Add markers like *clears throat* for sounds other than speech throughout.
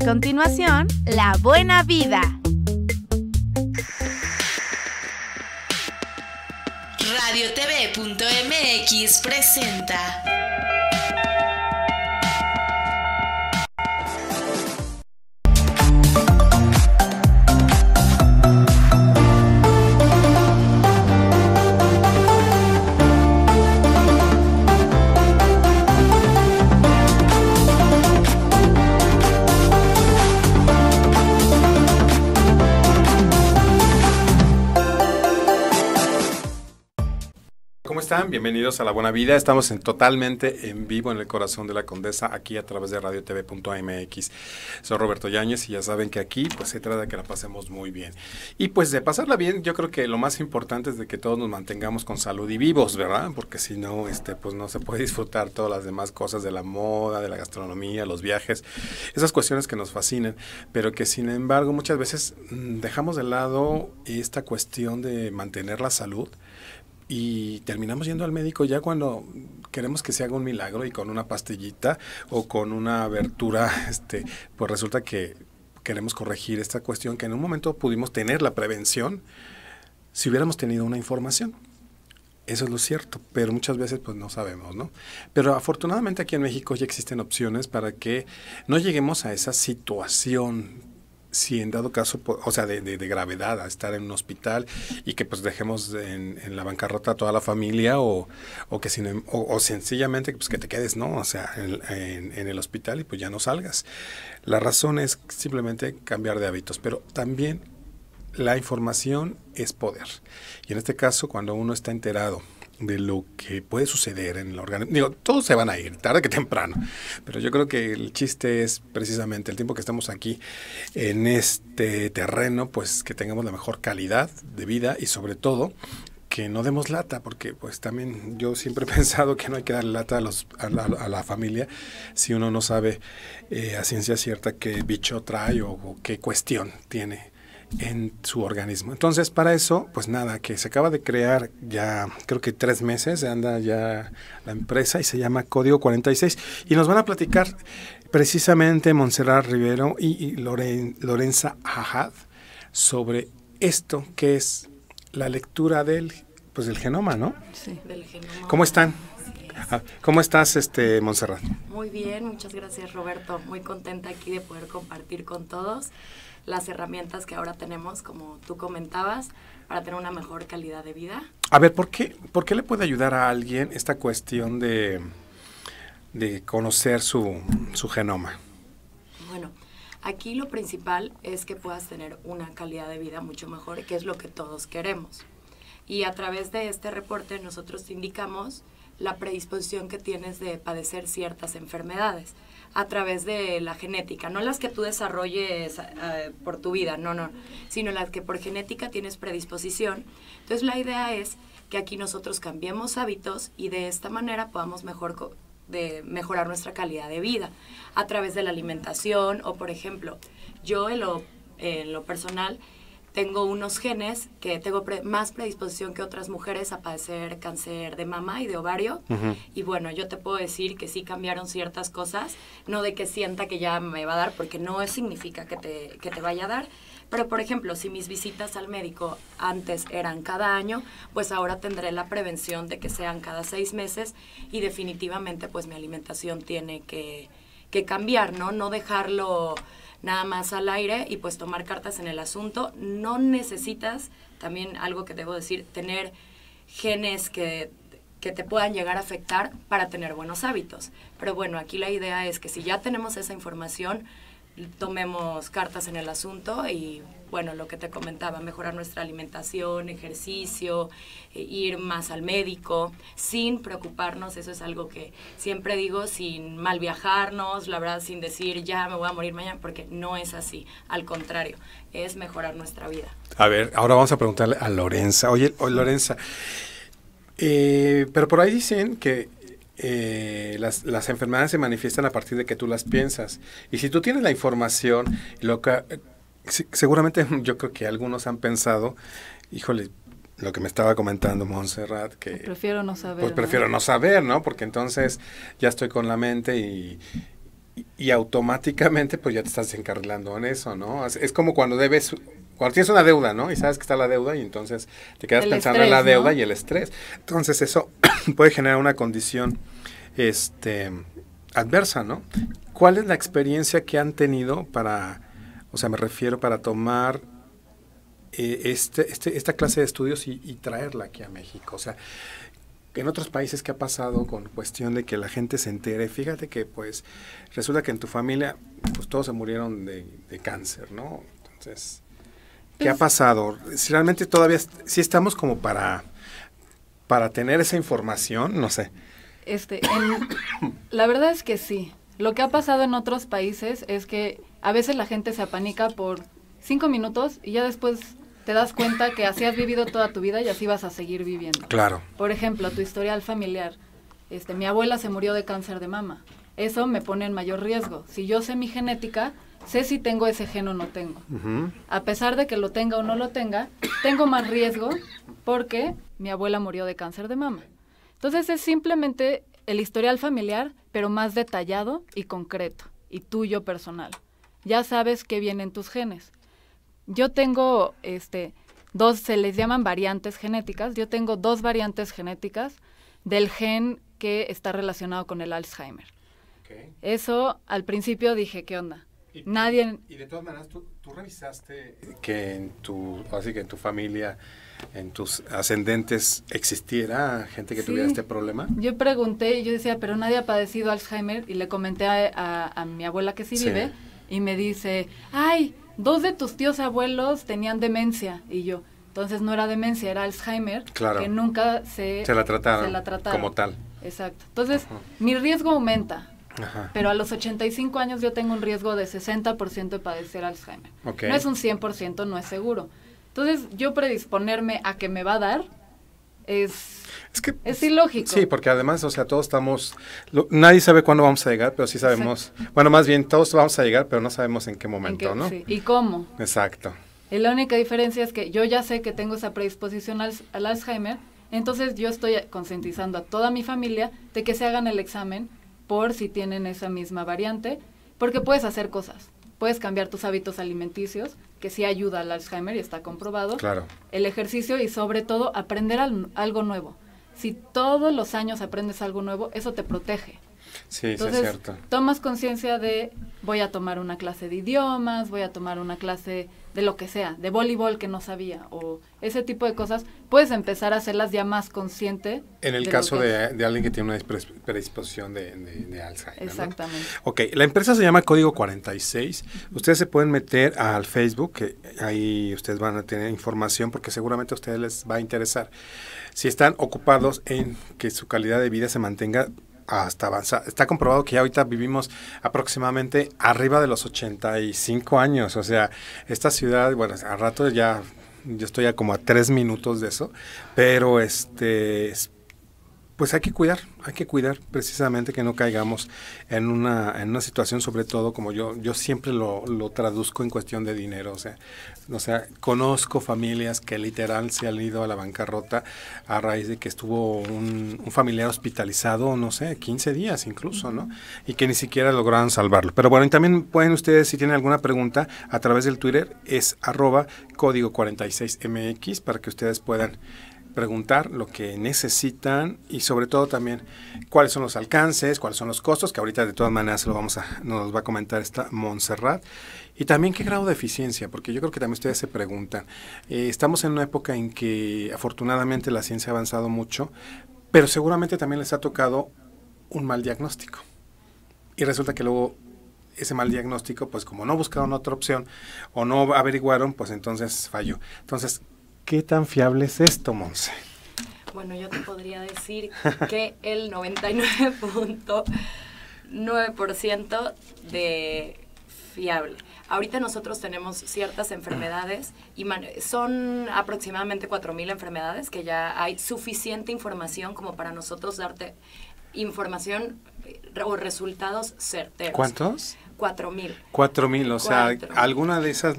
A continuación, la buena vida. RadioTV.mx presenta Bienvenidos a La Buena Vida. Estamos totalmente en vivo en el corazón de la Condesa, aquí a través de Radio radiotv.mx. Soy Roberto Yáñez y ya saben que aquí pues se trata de que la pasemos muy bien. Y pues de pasarla bien, yo creo que lo más importante es de que todos nos mantengamos con salud y vivos, ¿verdad? Porque si no, este, pues no se puede *laughs* disfrutar todas las demás cosas de la moda, de la gastronomía, los viajes, esas cuestiones que nos fascinan, pero que sin embargo muchas veces mm, dejamos de lado esta cuestión de mantener la salud y terminamos yendo al médico ya cuando queremos que se haga un milagro y con una pastillita o con una abertura, *laughs* este, pues resulta que queremos corregir esta cuestión que en un momento pudimos tener la prevención si hubiéramos tenido una información. Eso es lo cierto, pero muchas veces pues no sabemos, ¿no? Pero afortunadamente aquí en México ya existen opciones para que no lleguemos a esa situación si en dado caso, o sea, de, gravedad, a estar en un hospital y que pues dejemos en, en la bancarrota a toda la familia o, o que si o, sencillamente pues que te quedes, ¿no? O sea, en, en, el hospital y pues ya no salgas. La razón es simplemente cambiar de hábitos, pero también la información es poder. Y en este caso, cuando uno está enterado de lo que puede suceder en el organismo. Digo, todos se van a ir, tarde que temprano, pero yo creo que el chiste es precisamente el tiempo que estamos aquí en este terreno, pues que tengamos la mejor calidad de vida y sobre todo que no demos lata, porque pues también yo siempre he *laughs* pensado que no hay que dar lata a, los, a, la, familia si uno no sabe eh, a ciencia cierta qué bicho trae o qué cuestión tiene en su organismo. Entonces, para eso, pues nada, que se acaba de crear ya, creo que tres meses, anda ya la empresa y se llama Código 46. Y nos van a platicar precisamente Montserrat Rivero y, Lorenza Ajad sobre esto que es la lectura del, pues, del genoma, ¿no? Sí, del genoma. ¿Cómo están? Ah, ¿Cómo estás, este, Montserrat? Muy bien, muchas gracias, Roberto. Muy contenta aquí de poder compartir con todos las herramientas que ahora tenemos, como tú comentabas, para tener una mejor calidad de vida. A ver, ¿por qué, por qué le puede ayudar a alguien esta cuestión de, de conocer su, su genoma? Bueno, aquí lo principal es que puedas tener una calidad de vida mucho mejor, que es lo que todos queremos. Y a través de este reporte nosotros te indicamos la predisposición que tienes de padecer ciertas enfermedades a través de la genética, no las que tú desarrolles eh, por tu vida, no, no, sino las que por genética tienes predisposición. Entonces la idea es que aquí nosotros cambiemos hábitos y de esta manera podamos mejor de mejorar nuestra calidad de vida a través de la alimentación o, por ejemplo, yo lo, en lo personal, tengo unos genes que tengo más predisposición que otras mujeres a padecer cáncer de mama y de ovario. Y bueno, yo te puedo decir que sí cambiaron ciertas cosas, no de que sienta que ya me va a dar, porque no significa que te, te vaya a dar. Pero, por ejemplo, si mis visitas al médico antes eran cada año, pues ahora tendré la prevención de que sean cada seis meses y definitivamente pues mi alimentación tiene que, que cambiar, ¿no? No dejarlo nada más al aire y pues tomar cartas en el asunto. No necesitas, también algo que debo decir, tener genes que, que te puedan llegar a afectar para tener buenos hábitos. Pero bueno, aquí la idea es que si ya tenemos esa información, tomemos cartas en el asunto y bueno, lo que te comentaba, mejorar nuestra alimentación, ejercicio, eh, ir más al médico, sin preocuparnos, eso es algo que siempre digo, sin mal viajarnos, la verdad, sin decir ya me voy a morir mañana, porque no es así, al contrario, es mejorar nuestra vida. A ver, ahora vamos a preguntarle a Lorenza. Oye, Lorenza, eh, pero por ahí dicen que eh, las, las, enfermedades se manifiestan a partir de que tú las piensas. Y si tú tienes la información, lo que seguramente *laughs* yo creo que algunos han pensado, híjole, lo que me estaba comentando Montserrat, que... Pues prefiero no saber. Pues prefiero ¿no? saber, ¿no? Porque entonces ya estoy con la mente y, automáticamente pues ya te estás encarrilando en eso, ¿no? Es, como cuando debes... Cuando tienes una deuda, ¿no? Y sabes que está la deuda y entonces te quedas pensando en la deuda y el estrés. Entonces eso *clears throat* puede generar una condición este, adversa, ¿no? ¿Cuál es la experiencia que han tenido para o sea, me refiero para tomar eh, este, este, esta clase de estudios y, traerla aquí a México. O sea, en otros países ¿qué ha pasado con cuestión de que la gente se entere, fíjate que pues resulta que en tu familia pues todos se murieron de, cáncer, ¿no? Entonces, ¿qué ha pues pasado? Si realmente todavía, si estamos como para, para tener esa información, no sé. Este, la verdad es que sí. Lo que ha pasado en otros países es que a veces la gente se apanica por cinco minutos y ya después te das cuenta que así has vivido toda tu vida y así vas a seguir viviendo. Claro. Por ejemplo, tu historial familiar. Este, mi abuela se murió de cáncer de mama. Eso me pone en mayor riesgo. Si yo sé mi genética, sé si tengo ese gen o no tengo. A pesar de que lo tenga o no lo tenga, tengo más riesgo porque mi abuela murió de cáncer de mama. Entonces es simplemente el historial familiar, pero más detallado y concreto, y tuyo personal ya sabes que vienen tus genes. Yo tengo este dos se les llaman variantes genéticas. Yo tengo dos variantes genéticas del gen que está relacionado con el Alzheimer. Eso al principio dije, ¿qué onda? Y, Nadie... de todas maneras, ¿tú, revisaste que en tu, así que en tu familia, en tus ascendentes, existiera gente que tuviera este problema? Yo pregunté y yo decía, pero nadie ha padecido Alzheimer y le comenté a, mi abuela que sí, sí. vive y me dice, ay, dos de tus tíos abuelos tenían demencia. Y yo, entonces no era demencia, era Alzheimer, claro. que nunca se, se, la trataron, como tal. Exacto. Entonces, mi riesgo aumenta. Pero a los 85 años yo tengo un riesgo de 60% de padecer Alzheimer. No es un 100%, no es seguro. Entonces, yo predisponerme a que me va a dar es es que es pues, ilógico. Sí, porque además, o sea, todos estamos, nadie sabe cuándo vamos a llegar, pero sí sabemos, bueno, más bien todos vamos a llegar, pero no sabemos en qué momento, ¿no? Sí. Y cómo. Exacto. la única diferencia es que yo ya sé que tengo esa predisposición al Alzheimer, entonces yo estoy concientizando a toda mi familia de que se hagan el examen por si tienen esa misma variante, porque puedes hacer cosas, puedes cambiar tus hábitos alimenticios, que sí ayuda al Alzheimer y está comprobado. Claro. El ejercicio y sobre todo aprender algo nuevo. Si todos los años aprendes algo nuevo, eso te protege. Sí, Entonces, es cierto. Tomas conciencia de voy a tomar una clase de idiomas, voy a tomar una clase de lo que sea, de voleibol que no sabía o ese tipo de cosas, puedes empezar a hacerlas ya más consciente. En el caso de, alguien que tiene una predisposición de, alza. Exactamente. Ok, la empresa se llama Código 46. Ustedes se pueden meter al Facebook, que ahí ustedes van a tener información porque seguramente a ustedes les va a interesar. Si están ocupados en que su calidad de vida se mantenga hasta avanzar. Está comprobado que ya ahorita vivimos aproximadamente arriba de los 85 años. O sea, esta ciudad, bueno, a rato ya yo estoy a como a tres minutos de eso, pero este pues hay que cuidar, hay que cuidar precisamente que no caigamos en una, en una situación, sobre todo como yo, yo siempre lo, lo traduzco en cuestión de dinero, o sea, o sea, conozco familias que literal se han ido a la bancarrota a raíz de que estuvo un, un familiar hospitalizado, no sé, 15 días incluso, ¿no? Y que ni siquiera lograron salvarlo. Pero bueno, y también pueden ustedes, si tienen alguna pregunta, a través del Twitter es arroba código 46MX para que ustedes puedan preguntar lo que necesitan y sobre todo también cuáles son los alcances, cuáles son los costos, que ahorita de todas maneras lo vamos a, nos va a comentar esta Montserrat. Y también qué grado de eficiencia, porque yo creo que también ustedes se preguntan. Eh, estamos en una época en que afortunadamente la ciencia ha avanzado mucho, pero seguramente también les ha tocado un mal diagnóstico. Y resulta que luego ese mal diagnóstico, pues como no buscaron otra opción o no averiguaron, pues entonces falló. Entonces, ¿Qué tan fiable es esto, Monse? Bueno, yo te podría decir que el 99.9% de fiable. Ahorita nosotros tenemos ciertas enfermedades y son aproximadamente 4.000 enfermedades que ya hay suficiente información como para nosotros darte información eh, o resultados certeros. ¿Cuántos? 4.000. 4.000, o sea, alguna de esas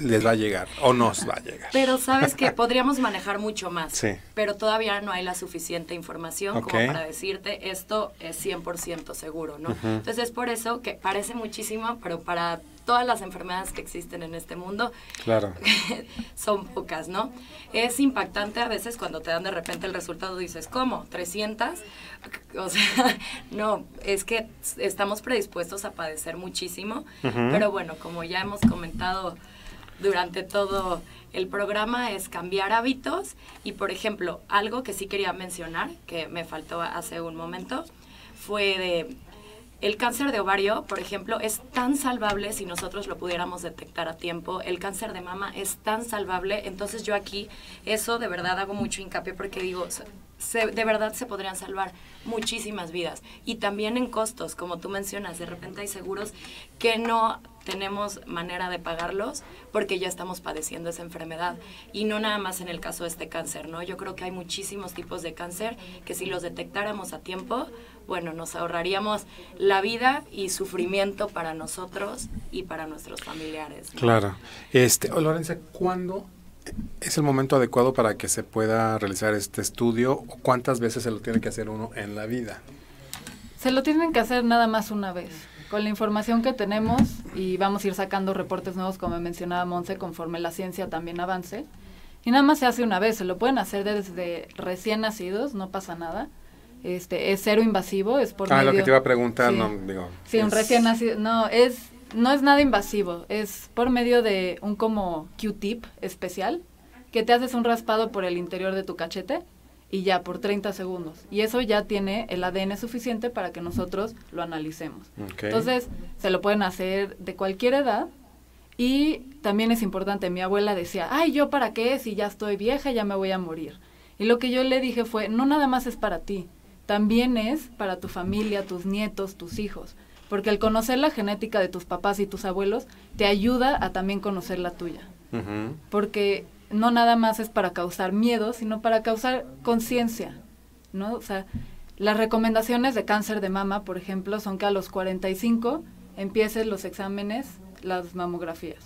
les va a llegar o nos va a llegar. Pero sabes que podríamos manejar mucho más, sí. pero todavía no hay la suficiente información como para decirte esto es 100% seguro, ¿no? Entonces es por eso que parece muchísimo, pero para todas las enfermedades que existen en este mundo claro. *laughs* son pocas, ¿no? Es impactante a veces cuando te dan de repente el resultado, dices, ¿cómo? ¿300? O sea, *laughs* no, es que estamos predispuestos a padecer muchísimo, pero bueno, como ya hemos comentado durante todo el programa es cambiar hábitos y, por ejemplo, algo que sí quería mencionar, que me faltó hace un momento, fue de el cáncer de ovario, por ejemplo, es tan salvable si nosotros lo pudiéramos detectar a tiempo. El cáncer de mama es tan salvable. Entonces yo aquí eso de verdad hago mucho hincapié porque digo, de verdad se podrían salvar muchísimas vidas. Y también en costos, como tú mencionas, de repente hay seguros que no tenemos manera de pagarlos porque ya estamos padeciendo esa enfermedad. Y no nada más en el caso de este cáncer, ¿no? Yo creo que hay muchísimos tipos de cáncer que si los detectáramos a tiempo, bueno, nos ahorraríamos la vida y sufrimiento para nosotros y para nuestros familiares. Claro. Este, oh, ¿cuándo es el momento adecuado para que se pueda realizar este estudio o cuántas veces se lo tiene que hacer uno en la vida? Se lo tienen que hacer nada más una vez con la información que tenemos y vamos a ir sacando reportes nuevos, como mencionaba Monse, conforme la ciencia también avance. Y nada más se hace una vez, se lo pueden hacer desde recién nacidos, no pasa nada. Este, es cero invasivo, es por Ah, lo que te iba a preguntar, no, digo. Sí, un recién nacido, no, es, no es nada invasivo, es por medio de un como Q-tip especial, que te haces un raspado por el interior de tu cachete y ya por 30 segundos. Y eso ya tiene el ADN suficiente para que nosotros lo analicemos. Entonces, se lo pueden hacer de cualquier edad. Y también es importante, mi abuela decía, ay, ¿yo para qué? Si ya estoy vieja, ya me voy a morir. Y lo que yo le dije fue, no nada más es para ti, también es para tu familia, tus nietos, tus hijos. Porque el conocer la genética de tus papás y tus abuelos te ayuda a también conocer la tuya. Porque no nada más es para causar miedo, sino para causar conciencia, ¿no? O sea, las recomendaciones de cáncer de mama, por ejemplo, son que a los 45 empieces los exámenes, las mamografías.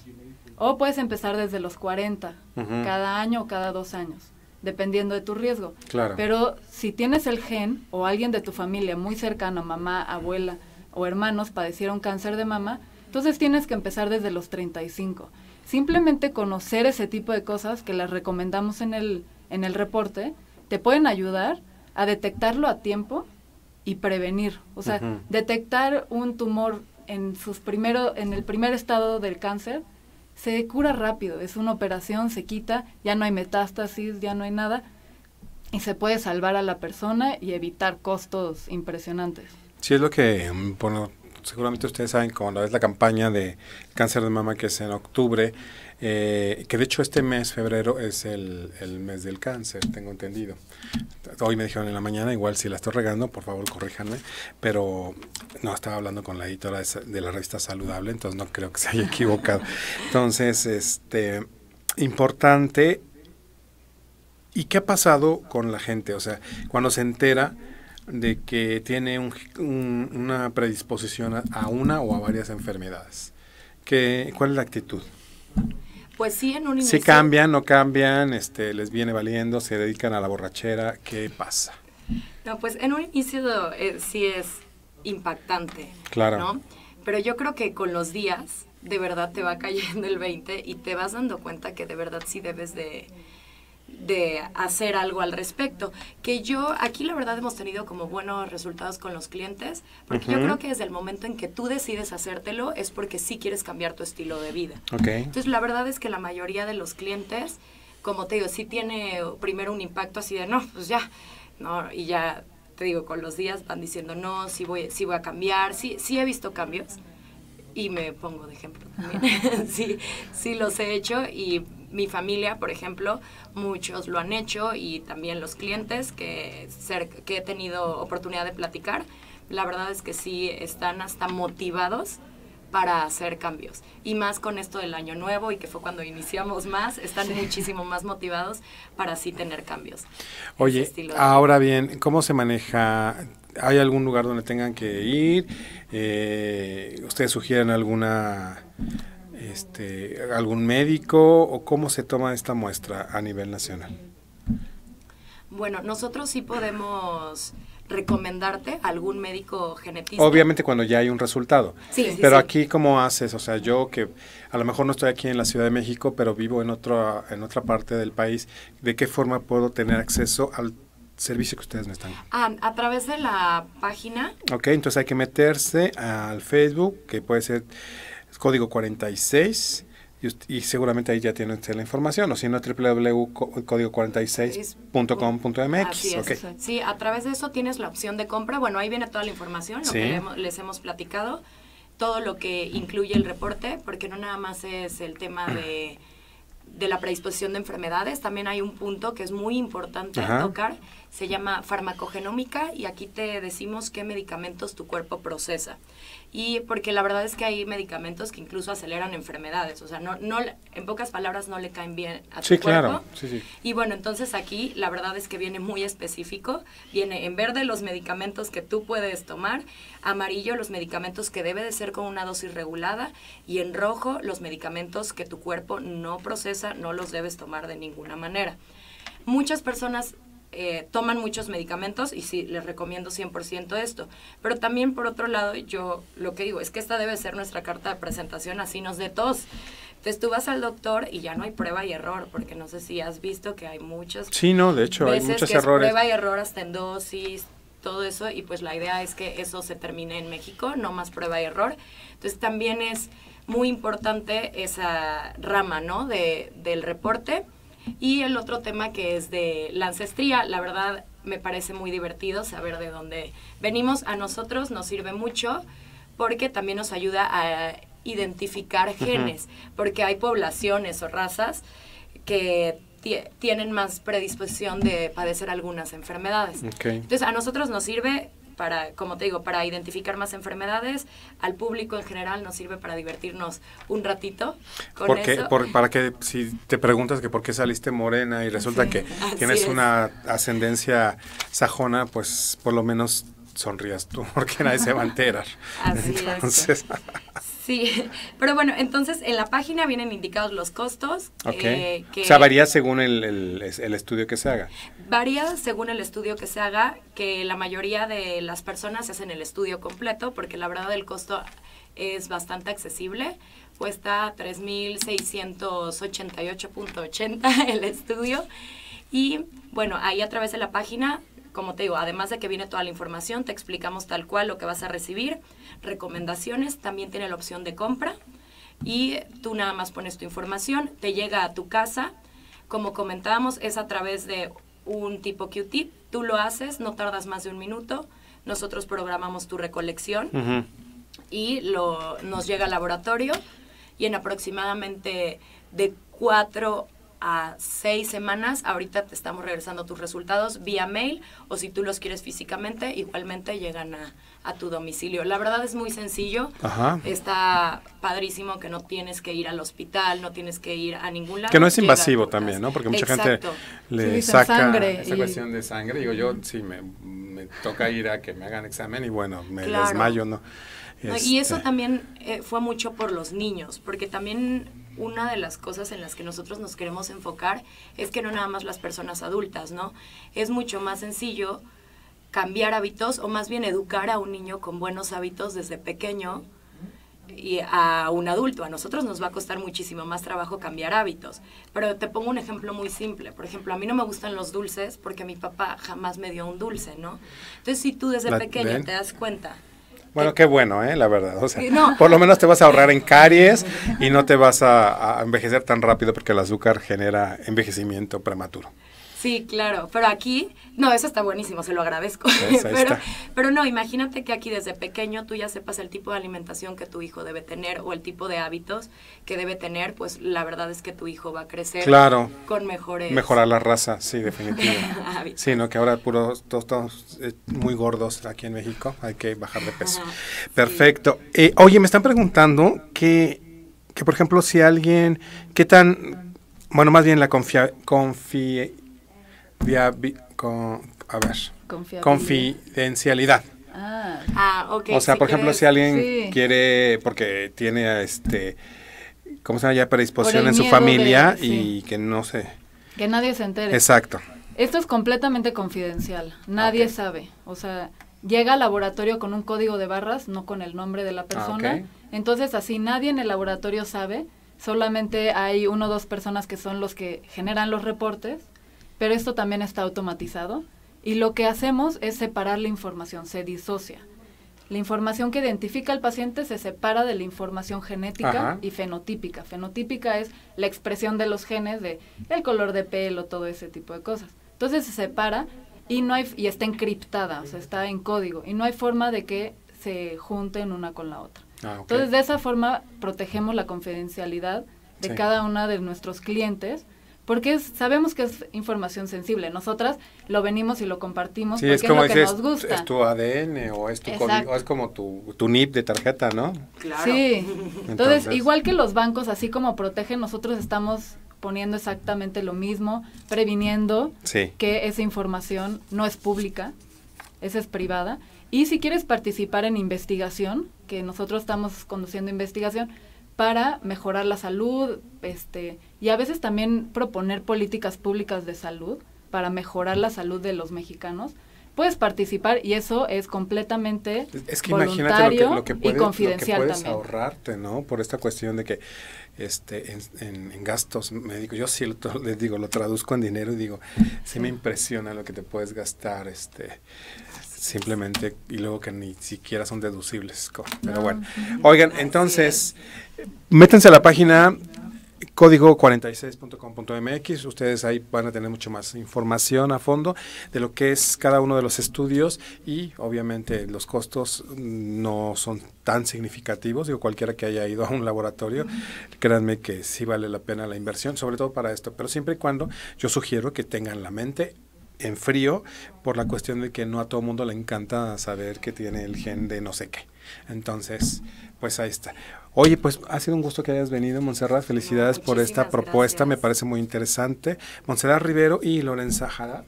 O puedes empezar desde los 40, cada año o cada dos años, dependiendo de tu riesgo. Claro. Pero si tienes el gen o alguien de tu familia muy cercano, mamá, abuela o hermanos, padecieron cáncer de mama, entonces tienes que empezar desde los 35. Simplemente conocer ese tipo de cosas que las recomendamos en el, en el reporte te pueden ayudar a detectarlo a tiempo y prevenir. O sea, detectar un tumor en, sus primero, en el primer estado del cáncer se cura rápido, es una operación, se quita, ya no hay metástasis, ya no hay nada, y se puede salvar a la persona y evitar costos impresionantes. Sí, es lo que, mm, pues, seguramente ustedes saben, como la vez la campaña de cáncer de mama que es en octubre, eh, que de hecho este mes, febrero, es el, el, mes del cáncer, tengo entendido. Hoy me dijeron en la mañana, igual si la estoy regando, por favor corríjanme, pero no, estaba hablando con la editora de la revista Saludable, entonces no creo que se haya equivocado. Entonces, este, importante. ¿Y qué ha pasado con la gente? O sea, cuando se entera de que tiene una predisposición a, una o a varias enfermedades. ¿Qué, ¿Cuál es la actitud? Pues sí, en un inicio. Si cambian, no cambian, este, les viene valiendo, se dedican a la borrachera, ¿qué pasa? No, pues en un inicio eh, sí es impactante. Claro. ¿no? Pero yo creo que con los días, de verdad te va *laughs* cayendo el 20 y te vas dando cuenta que de verdad sí debes de de hacer algo al respecto. Que yo, aquí la verdad hemos tenido como buenos resultados con los clientes, porque yo creo que desde el momento en que tú decides hacértelo es porque sí quieres cambiar tu estilo de vida. Entonces la verdad es que la mayoría de los clientes, como te digo, sí tiene primero un impacto así de, no, pues ya, no, y ya te digo, con los días van diciendo, no, sí voy, sí voy a cambiar, sí, sí he visto cambios y me pongo de ejemplo también. *laughs* *laughs* sí, sí los he hecho y mi familia, por ejemplo, muchos lo han hecho y también los clientes que, que he tenido oportunidad de platicar, la verdad es que sí están hasta motivados para hacer cambios. Y más con esto del año nuevo y que fue cuando iniciamos más, están muchísimo más motivados para así tener cambios. Oye, ahora bien, ¿cómo se maneja? ¿Hay algún lugar donde tengan que ir? Eh, ¿Ustedes sugieren alguna este, algún médico o cómo se toma esta muestra a nivel nacional? Bueno, nosotros sí podemos recomendarte algún médico genético Obviamente cuando ya hay un resultado. Sí, Pero aquí cómo haces, o sea, yo que a lo mejor no estoy aquí en la Ciudad de México, pero vivo en otra en otra parte del país, ¿de qué forma puedo tener acceso al servicio que ustedes me están? Ah, a través de la página. Ok, entonces hay que meterse al Facebook, que puede ser código 46 y, seguramente ahí ya tienes la información, o si no, www.código46.com.mx. Okay. Sí, a través de eso tienes la opción de compra. Bueno, ahí viene toda la información, lo que les hemos platicado, todo lo que incluye el reporte, porque no nada más es el tema de de la predisposición de enfermedades, también hay un punto que es muy importante tocar, se llama farmacogenómica y aquí te decimos qué medicamentos tu cuerpo procesa y porque la verdad es que hay medicamentos que incluso aceleran enfermedades, o sea, no, no, en pocas palabras no le caen bien a tu cuerpo. Sí, Y bueno, entonces aquí la verdad es que viene muy específico, viene en verde los medicamentos que tú puedes tomar, amarillo los medicamentos que debe de ser con una dosis regulada y en rojo los medicamentos que tu cuerpo no procesa, no los debes tomar de ninguna manera. Muchas personas eh, toman muchos medicamentos y sí, les recomiendo 100% esto. Pero también, por otro lado, yo lo que digo es que esta debe ser nuestra carta de presentación, así nos de todos. Entonces tú vas al doctor y ya no hay prueba y error, porque no sé si has visto que hay muchas. Sí, no, de hecho, hay muchos errores. prueba y error hasta en dosis, todo eso, y pues la idea es que eso se termine en México, no más prueba y error. Entonces también es muy importante esa rama, ¿no? De, del reporte. Y el otro tema que es de la ancestría, la verdad me parece muy divertido saber de dónde venimos. A nosotros nos sirve mucho porque también nos ayuda a identificar genes, porque hay poblaciones o razas que tienen más predisposición de padecer algunas enfermedades. Entonces, a nosotros nos sirve para, como te digo, para identificar más enfermedades. Al público en general nos sirve para divertirnos un ratito. Con para que si te preguntas que por qué saliste morena y resulta que tienes una ascendencia sajona, pues por lo menos sonrías tú, *laughs* porque nadie se va a enterar. Así Entonces, es. *laughs* Sí, *laughs* pero bueno, entonces en la página vienen indicados los costos. Eh, que o sea, varía según el, estudio que se haga. Varía según el estudio que se haga, que la mayoría de las personas hacen el estudio completo, porque la verdad el costo es bastante accesible. Cuesta 3.688.80 *laughs* el estudio. Y bueno, ahí a través de la página como te digo, además de que viene toda la información, te explicamos tal cual lo que vas a recibir, recomendaciones, también tiene la opción de compra y tú nada más pones tu información, te llega a tu casa, como comentábamos, es a través de un tipo QTip, tú lo haces, no tardas más de un minuto, nosotros programamos tu recolección y lo, nos llega al laboratorio y en aproximadamente de cuatro a seis semanas. Ahorita te estamos regresando tus resultados vía mail o si tú los quieres físicamente, igualmente llegan a, a tu domicilio. La verdad es muy sencillo. Está padrísimo que no tienes que ir al hospital, no tienes que ir a ningún Que no es invasivo también, ¿no? Porque mucha gente le saca esa cuestión de sangre. Digo, yo sí me, me, toca ir a que me hagan examen y bueno, me desmayo, ¿no? Y eso este. también eh, fue mucho por los niños, porque también una de las cosas en las que nosotros nos queremos enfocar es que no nada más las personas adultas, ¿no? Es mucho más sencillo cambiar hábitos o más bien educar a un niño con buenos hábitos desde pequeño y a un adulto. A nosotros nos va a costar muchísimo más trabajo cambiar hábitos. Pero te pongo un ejemplo muy simple. Por ejemplo, a mí no me gustan los dulces porque mi papá jamás me dio un dulce, ¿no? Entonces, si tú desde pequeño te das cuenta bueno, qué bueno, ¿eh? la verdad. O sea, Por lo menos te vas a ahorrar en caries y no te vas a envejecer tan rápido porque el azúcar genera envejecimiento prematuro. Sí, claro, pero aquí, no, eso está buenísimo, se lo agradezco. *laughs* pero, pero, no, imagínate que aquí desde pequeño tú ya sepas el tipo de alimentación que tu hijo debe tener o el tipo de hábitos que debe tener, pues la verdad es que tu hijo va a crecer con mejores... Mejorar la raza, sí, definitivamente. *laughs* sí, no, que ahora puro todos, estamos eh, muy gordos aquí en México, hay que bajar de peso. Perfecto. Eh, oye, me están preguntando que, que, por ejemplo, si alguien, ¿qué tan... Bueno, más bien la confía, con, a ver, confidencialidad. Ah. ah, ok O sea, por ejemplo, si alguien quiere, porque tiene este, ¿cómo se llama? Ya predisposición en su familia y que no se... Que nadie se entere. Exacto. Esto es completamente confidencial, nadie sabe. O sea, llega al laboratorio con un código de barras, no con el nombre de la ah, persona. Entonces, así nadie en el laboratorio sabe, solamente hay uno o dos personas que son los que generan los reportes pero esto también está automatizado y lo que hacemos es separar la información, se disocia. La información que identifica al paciente se separa de la información genética y fenotípica. Fenotípica es la expresión de los genes, de el color de pelo, todo ese tipo de cosas. Entonces se separa y y está encriptada, o sea, está en código y no hay forma de que se junten una con la otra. Ah, Entonces de esa forma protegemos la confidencialidad de cada una de nuestros clientes porque sabemos que es información sensible. Nosotras lo venimos y lo compartimos porque es, que nos gusta. Es tu ADN o es, tu es como tu, tu, NIP de tarjeta, ¿no? Claro. Sí. *laughs* Entonces, igual que los bancos, así como protegen, nosotros estamos poniendo exactamente lo mismo, previniendo que esa información no es pública, esa es privada. Y si quieres participar en investigación, que nosotros estamos conduciendo investigación, para mejorar la salud, este, y a veces también proponer políticas públicas de salud para mejorar la salud de los mexicanos. Puedes participar y eso es completamente es que voluntario lo que, lo que puedes, confidencial puedes ahorrarte, ¿no? Por esta cuestión de que este, en, gastos médicos. Yo sí les digo, lo traduzco en dinero y digo, sí me impresiona lo que te puedes gastar, este, simplemente, y luego que ni siquiera son deducibles. Pero bueno, oigan, entonces, Métanse a la página código 46.com.mx. Ustedes ahí van a tener mucho más información a fondo de lo que es cada uno de los estudios y obviamente los costos no son tan significativos. Digo, cualquiera que haya ido a un laboratorio, créanme que sí vale la pena la inversión, sobre todo para esto. Pero siempre y cuando yo sugiero que tengan la mente en frío por la cuestión de que no a todo mundo le encanta saber que tiene el gen de no sé qué. Entonces, pues ahí está. Oye, pues ha sido un gusto que hayas venido, Montserrat. Felicidades por esta propuesta, me parece muy interesante. Montserrat Rivero y Lorenza Jara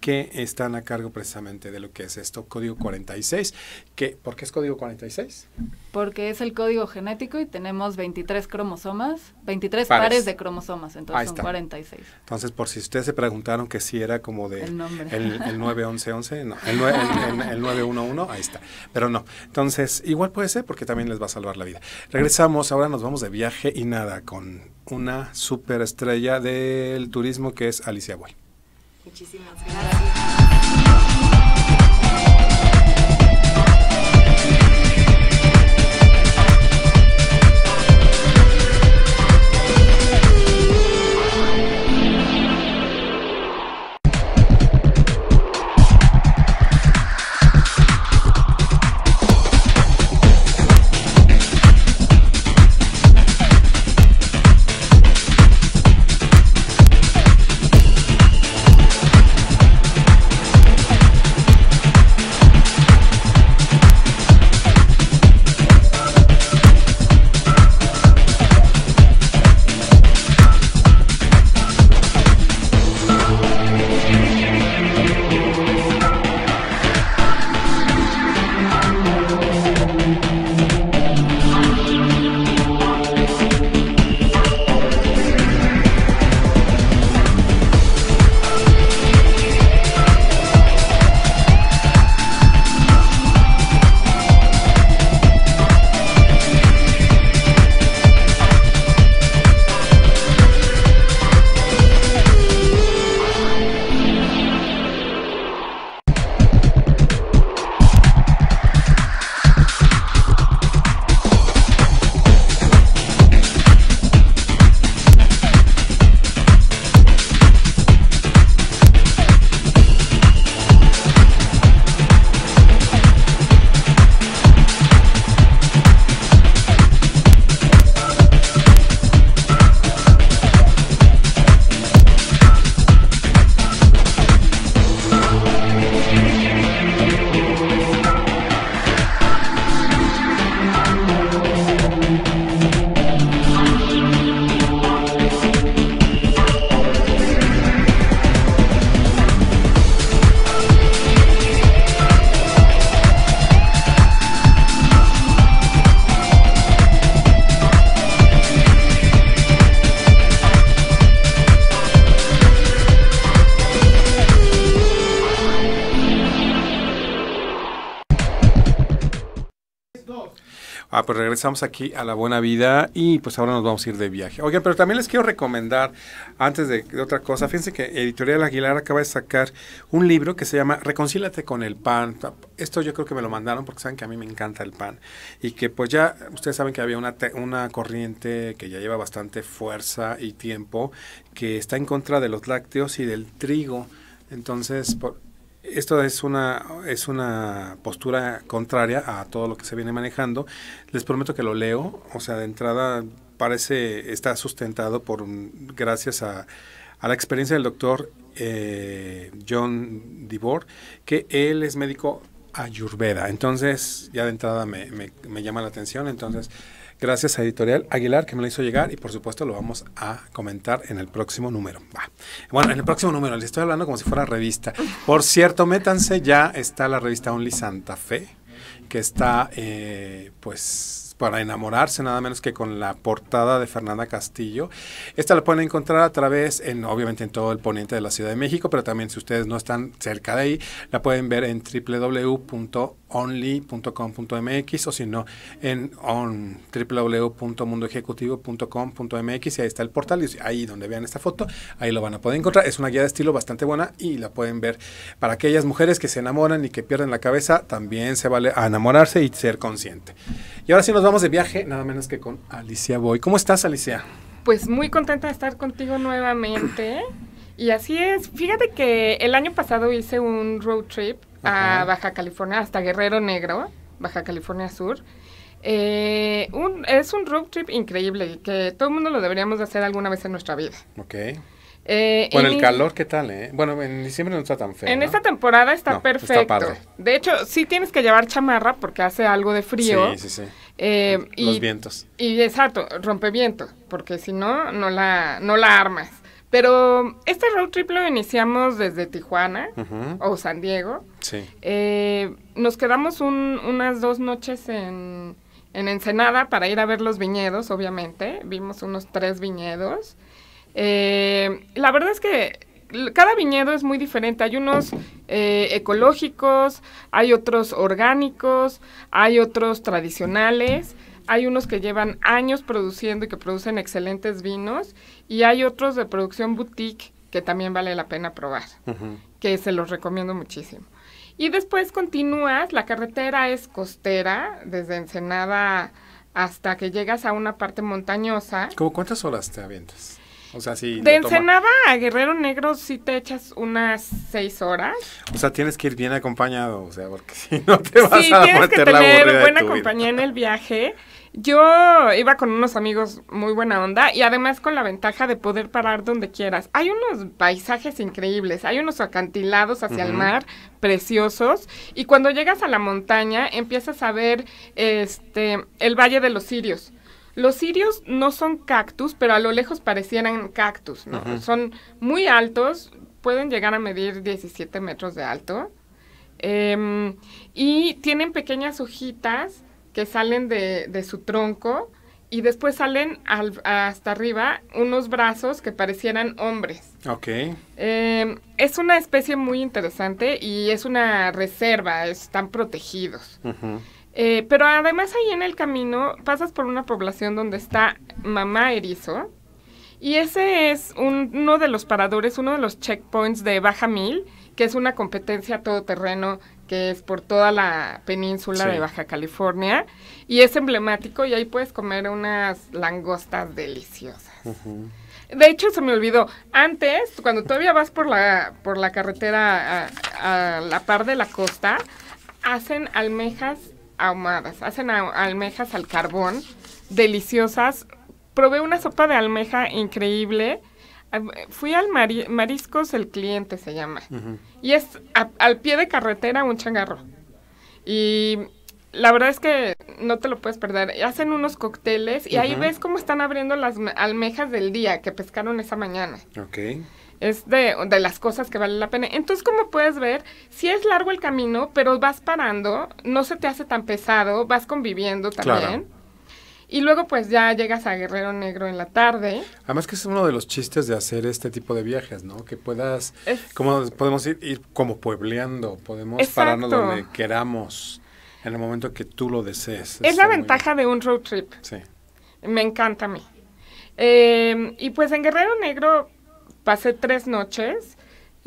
que están a cargo precisamente de lo que es esto, código 46. Que, ¿Por qué es código 46? Porque es el código genético y tenemos 23 cromosomas, 23 pares, de cromosomas, entonces son 46. Entonces, por si ustedes se preguntaron que si era como de... El nombre. El, no, el, 911, ahí está. Pero no, entonces igual puede ser porque también les va a salvar la vida. Regresamos, ahora nos vamos de viaje y nada con una superestrella del turismo que es Alicia Boy. Muchísimas gracias. Estamos aquí a la buena vida y pues ahora nos vamos a ir de viaje. Oigan, pero también les quiero recomendar, antes de, otra cosa, fíjense que Editorial Aguilar acaba de sacar un libro que se llama Reconcílate con el pan. Esto yo creo que me lo mandaron porque saben que a mí me encanta el pan. Y que pues ya, ustedes saben que había una, una corriente que ya lleva bastante fuerza y tiempo que está en contra de los lácteos y del trigo. Entonces, por, esto es una, es una postura contraria a todo lo que se viene manejando. Les prometo que lo leo, o sea, de entrada parece, está sustentado por, gracias a, a la experiencia del doctor eh, John Dibor, que él es médico ayurveda. Entonces, ya de entrada me, me, llama la atención, entonces... Gracias a Editorial Aguilar que me lo hizo llegar y por supuesto lo vamos a comentar en el próximo número. Bueno, en el próximo número, les estoy hablando como si fuera revista. Por cierto, métanse, ya está la revista Only Santa Fe, que está eh, pues para enamorarse nada menos que con la portada de Fernanda Castillo. Esta la pueden encontrar a través, en, obviamente en todo el poniente de la Ciudad de México, pero también si ustedes no están cerca de ahí, la pueden ver en www only.com.mx o si no en on www.mundoejecutivo.com.mx y ahí está el portal y ahí donde vean esta foto, ahí lo van a poder encontrar. Es una guía de estilo bastante buena y la pueden ver para aquellas mujeres que se enamoran y que pierden la cabeza, también se vale a enamorarse y ser consciente. Y ahora sí nos vamos de viaje, nada menos que con Alicia Boy. ¿Cómo estás, Alicia? Pues muy contenta de estar contigo nuevamente. Y así es. Fíjate que el año pasado hice un road trip a Baja California, hasta Guerrero Negro, Baja California Sur. Eh, un, es un road trip increíble que todo el mundo lo deberíamos de hacer alguna vez en nuestra vida. Ok. Eh, el calor, ¿qué tal? Eh? Bueno, en diciembre no está tan feo. En esta temporada está perfecto. De hecho, sí tienes que llevar chamarra porque hace algo de frío. Sí, sí, sí. Eh, Los vientos. Y exacto, rompe viento porque si no, no la, no la armas. Pero este road trip lo iniciamos desde Tijuana o San Diego. Eh, nos quedamos unas dos noches en, Ensenada para ir a ver los viñedos, obviamente. Vimos unos tres viñedos. Eh, la verdad es que cada viñedo es muy diferente. Hay unos eh, ecológicos, hay otros orgánicos, hay otros tradicionales hay unos que llevan años produciendo y que producen excelentes vinos y hay otros de producción boutique que también vale la pena probar, que se los recomiendo muchísimo. Y después continúas, la carretera es costera, desde Ensenada hasta que llegas a una parte montañosa. ¿Cómo cuántas horas te avientas? O sea, si de Ensenada a Guerrero Negro sí te echas unas seis horas. O sea, tienes que ir bien acompañado, o sea, porque *laughs* si no te vas a meter la Sí, tienes que tener buena compañía en el viaje. *laughs* Yo iba con unos amigos muy buena onda y además con la ventaja de poder parar donde quieras. Hay unos paisajes increíbles, hay unos acantilados hacia el mar preciosos y cuando llegas a la montaña empiezas a ver este el Valle de los Sirios. Los sirios no son cactus, pero a lo lejos parecieran cactus, Son muy altos, pueden llegar a medir 17 metros de alto. Em, y tienen pequeñas hojitas que salen de, su tronco y después salen hasta arriba unos brazos que parecieran hombres. Ok. Em, es una especie muy interesante y es una reserva, están protegidos. Eh, pero además ahí en el camino pasas por una población donde está mamá erizo y ese es uno de los paradores, uno de los checkpoints de Baja Mil que es una competencia todoterreno que es por toda la península de Baja California y es emblemático y ahí puedes comer unas langostas deliciosas. De hecho, se me olvidó, antes, cuando todavía vas por la, por la carretera a, la par de la costa, hacen almejas ahumadas, hacen almejas al carbón, deliciosas. Probé una sopa de almeja increíble fui al Mariscos El Cliente, se llama. Y es al pie de carretera un changarro. Y la verdad es que no te lo puedes perder. Hacen unos cócteles y ahí ves cómo están abriendo las almejas del día que pescaron esa mañana. Ok. Es de, de las cosas que vale la pena. Entonces, como puedes ver, si es largo el camino, pero vas parando, no se te hace tan pesado, vas conviviendo también. Y luego pues ya llegas a Guerrero Negro en la tarde. Además que es uno de los chistes de hacer este tipo de viajes, ¿no? Que puedas, como podemos ir, ir, como puebleando, podemos pararnos donde queramos, en el momento que tú lo desees. Es la ventaja de un road trip. Sí. Me encanta a mí. Eh, y pues en Guerrero Negro pasé tres noches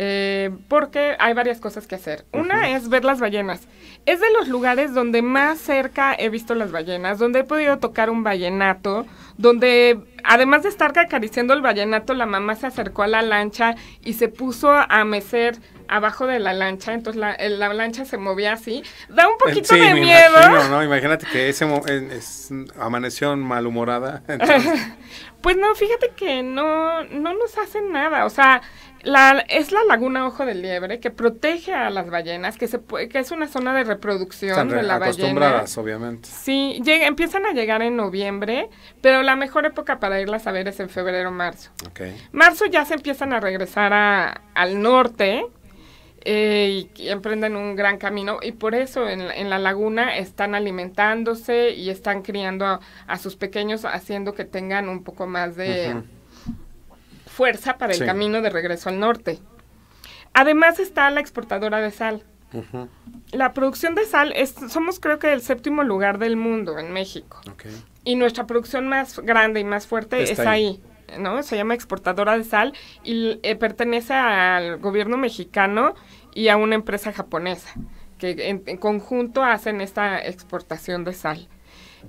eh, porque hay varias cosas que hacer. Una es ver las ballenas. Es de los lugares donde más cerca he visto las ballenas, donde he podido tocar un ballenato, donde además de estar acariciando el ballenato, la mamá se acercó a la lancha y se puso a mecer abajo de la lancha, entonces la, lancha se movía así. Da un poquito de miedo. Imagínate que amaneció malhumorada. *laughs* pues no, fíjate que no, no nos hacen nada. O sea, es la laguna Ojo del Liebre que protege a las ballenas, que, se, es una zona de reproducción de la acostumbradas, obviamente. Sí, empiezan a llegar en noviembre, pero la mejor época para irlas a ver es en febrero marzo. Marzo ya se empiezan a regresar al norte eh, y, emprenden un gran camino y por eso en, la laguna están alimentándose y están criando a, sus pequeños, haciendo que tengan un poco más de fuerza para el camino de regreso al norte. Además está la exportadora de sal. La producción de sal, es, somos creo que el séptimo lugar del mundo en México. Y nuestra producción más grande y más fuerte es ahí. ¿no? Se llama exportadora de sal y eh, pertenece al gobierno mexicano y a una empresa japonesa que en, conjunto hacen esta exportación de sal.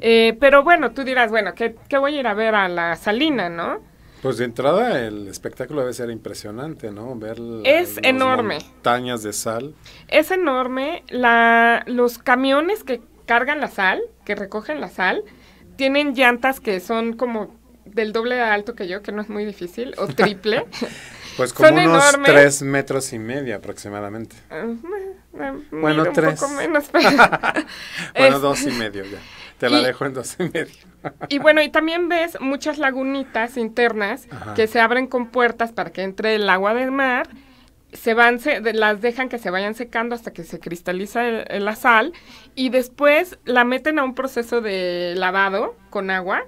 Eh, pero bueno, tú dirás, bueno, que ¿qué, voy a ir a ver a la salina, no? Pues de entrada el espectáculo debe ser impresionante, ¿no? Ver es las enorme. montañas de sal. Es enorme. La, los camiones que cargan la sal, que recogen la sal, tienen llantas que son como del doble de alto que yo, que no es muy difícil, o *laughs* triple. pues como unos tres metros y medio aproximadamente. Ah, bueno, tres. *laughs* bueno, *laughs* dos y medio ya. Te la dejo en dos y medio. y bueno, y también ves muchas lagunitas internas que se abren con puertas para que entre el agua del mar. Se van, las dejan que se vayan secando hasta que se cristaliza la sal y después la meten a un proceso de lavado con agua.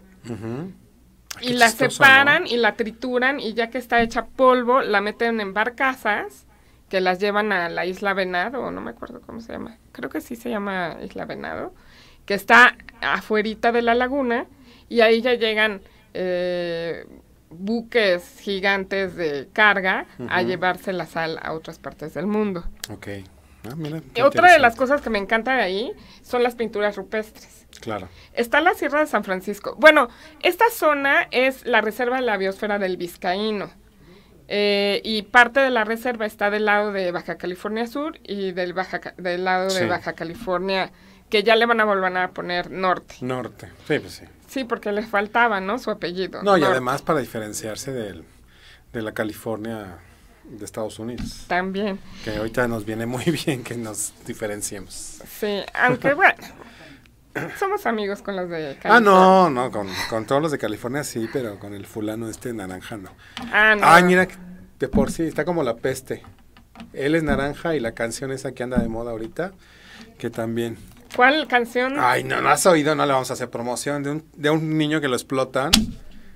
Y la separan y la trituran y ya que está hecha polvo, la meten en barcazas que las llevan a la isla Venado, no me acuerdo cómo se llama. Creo que sí se llama Isla Venado que está afuerita de la laguna y ahí ya llegan eh, buques gigantes de carga a llevarse la sal a otras partes del mundo. Ok. Ah, Otra de las cosas que me encantan ahí son las pinturas rupestres. Claro. Está la Sierra de San Francisco. Bueno, esta zona es la reserva de la biosfera del Vizcaíno. Eh, y parte de la reserva está del lado de Baja California Sur y del, Baja, del lado de Baja California que ya le van a volver a poner norte. Norte, sí, pues sí. Sí, porque le faltaba, ¿no? Su apellido. No, y además para diferenciarse de la California de Estados Unidos. También. Que ahorita nos viene muy *laughs* bien que nos diferenciemos. Sí, aunque *laughs* bueno. Somos amigos con los de California. Ah, no, no, con, con, todos los de California sí, pero con el fulano este naranja no. Ah, no. Ay, mira, de por sí está como la peste. Él es naranja y la canción esa que anda de moda ahorita, que también ¿Cuál canción? Ay, no, no has oído, no le vamos a hacer promoción de un, de un niño que lo explotan.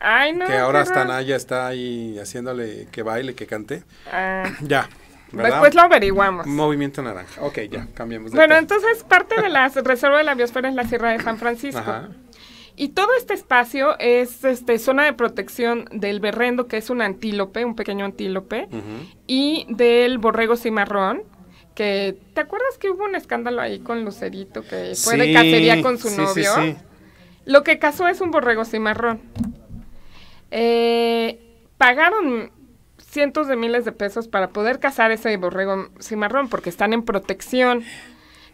Ay, no. Que ahora hasta Naya está ahí haciéndole que baile, que cante. Ah. *clears throat* Ya. ¿verdad? Después lo averiguamos. Movimiento naranja. Ok, ya, cambiamos. De bueno, entonces parte de la *laughs* reserva de la biosfera es la Sierra de San Francisco. Y todo este espacio es este, zona de protección del berrendo, que es un antílope, un pequeño antílope, y del borrego cimarrón, que ¿te acuerdas que hubo un escándalo ahí con Lucerito que fue de cacería con su sí, novio? Sí, Lo que cazó es un borrego cimarrón. Eh, pagaron cientos de miles de pesos para poder cazar ese borrego cimarrón porque están en protección.